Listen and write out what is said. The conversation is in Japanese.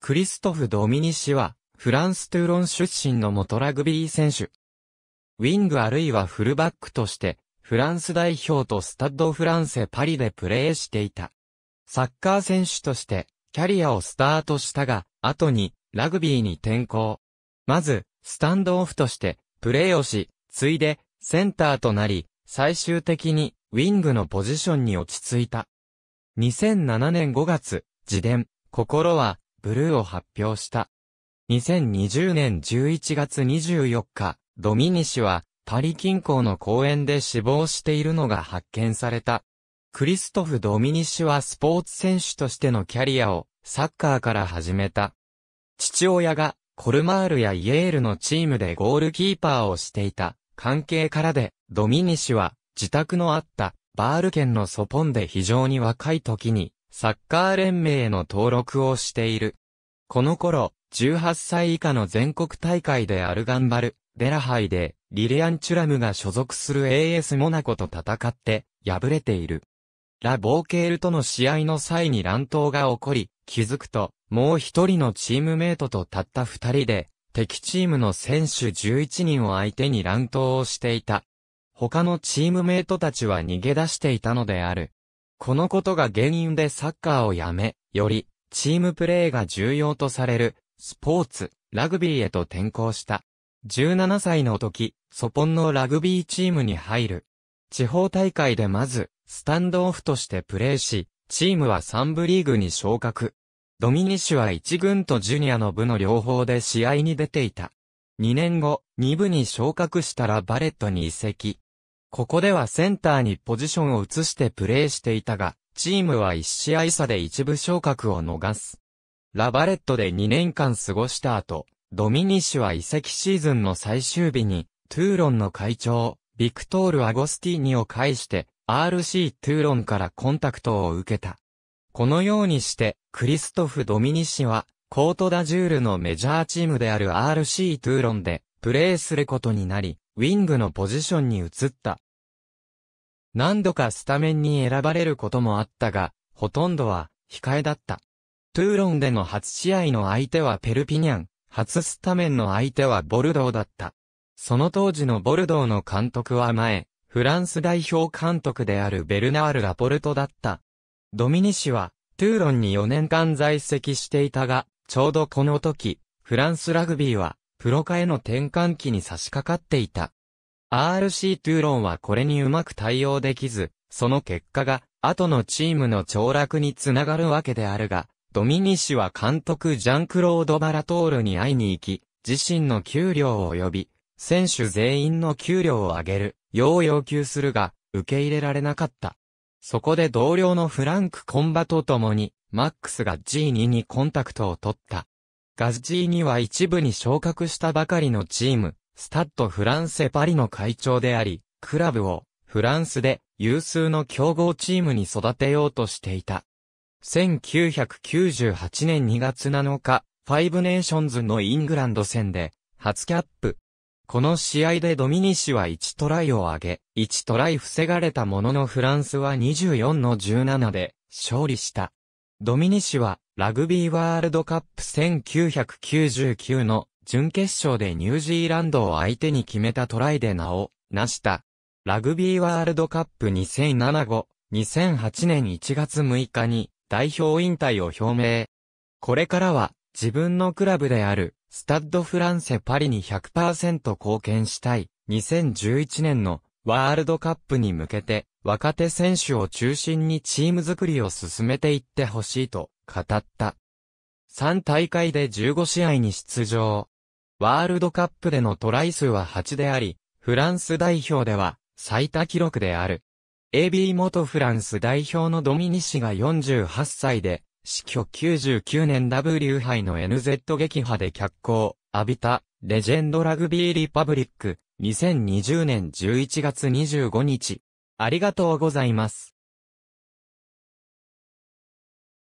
クリストフ・ドミニ氏は、フランス・トゥーロン出身の元ラグビー選手。ウィングあるいはフルバックとして、フランス代表とスタッド・フランセ・パリでプレーしていた。サッカー選手として、キャリアをスタートしたが、後に、ラグビーに転向。まず、スタンドオフとして、プレーをし、ついで、センターとなり、最終的に、ウィングのポジションに落ち着いた。2007年5月、自伝、心は、ブルーを発表した。2020年11月24日、ドミニ氏は、パリ近郊の公園で死亡しているのが発見された。クリストフ・ドミニ氏はスポーツ選手としてのキャリアを、サッカーから始めた。父親が、コルマールやイエールのチームでゴールキーパーをしていた、関係からで、ドミニ氏は、自宅のあった、バール県のソポンで非常に若い時に、サッカー連盟の登録をしている。この頃、18歳以下の全国大会でアルガンバル、デラハイで、リレアン・チュラムが所属する AS モナコと戦って、敗れている。ラ・ボーケールとの試合の際に乱闘が起こり、気づくと、もう一人のチームメイトとたった二人で、敵チームの選手11人を相手に乱闘をしていた。他のチームメイトたちは逃げ出していたのである。このことが原因でサッカーをやめ、より、チームプレーが重要とされる、スポーツ、ラグビーへと転向した。17歳の時、ソポンのラグビーチームに入る。地方大会でまず、スタンドオフとしてプレーし、チームは3部リーグに昇格。ドミニシュは1軍とジュニアの部の両方で試合に出ていた。2年後、2部に昇格したらバレットに移籍。ここではセンターにポジションを移してプレーしていたが、チームは一試合差で一部昇格を逃す。ラバレットで2年間過ごした後、ドミニッシュは移籍シーズンの最終日に、トゥーロンの会長、ビクトール・アゴスティーニを介して、RC トゥーロンからコンタクトを受けた。このようにして、クリストフ・ドミニッシュは、コートダジュールのメジャーチームである RC トゥーロンで、プレーすることになり、ウィングのポジションに移った。何度かスタメンに選ばれることもあったが、ほとんどは控えだった。トゥーロンでの初試合の相手はペルピニャン、初スタメンの相手はボルドーだった。その当時のボルドーの監督は前、フランス代表監督であるベルナール・ラポルトだった。ドミニ氏は、トゥーロンに4年間在籍していたが、ちょうどこの時、フランスラグビーは、プロ化への転換期に差し掛かっていた。RC トゥーロンはこれにうまく対応できず、その結果が、後のチームの凋落につながるわけであるが、ドミニ氏は監督ジャンクロード・バラトールに会いに行き、自身の給料を呼び、選手全員の給料を上げる、よう要求するが、受け入れられなかった。そこで同僚のフランク・コンバと共に、マックスが G2 にコンタクトを取った。ガズチーニは一部に昇格したばかりのチーム、スタッド・フランセ・パリの会長であり、クラブをフランスで有数の強豪チームに育てようとしていた。1998年2月7日、ファイブネーションズのイングランド戦で、初キャップ。この試合でドミニシは1トライを挙げ、1トライ防がれたもののフランスは24の17で勝利した。ドミニシはラグビーワールドカップ1999の準決勝でニュージーランドを相手に決めたトライで名を成した。ラグビーワールドカップ2007後、2008年1月6日に代表引退を表明。これからは自分のクラブであるスタッドフランセパリに100%貢献したい。2011年のワールドカップに向けて若手選手を中心にチーム作りを進めていってほしいと語った。3大会で15試合に出場。ワールドカップでのトライ数は8であり、フランス代表では最多記録である。AB 元フランス代表のドミニ氏が48歳で、死去99年 W 杯の NZ 撃破で脚光、浴びた、レジェンドラグビーリパブリック、2020年11月25日。ありがとうございます。